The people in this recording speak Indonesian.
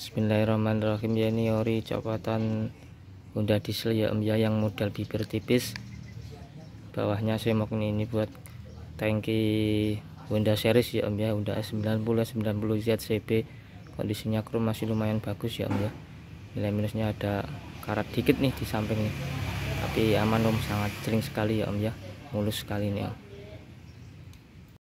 Bismillahirrahmanirrahim ya ini ori copotan Honda diesel ya om ya yang modal bibir tipis bawahnya saya semok ini buat tangki Honda series ya om ya Honda 90 90 ZCB kondisinya kru masih lumayan bagus ya om ya nilai minusnya ada karat dikit nih di samping nih tapi aman om sangat sering sekali ya om ya mulus sekali nih om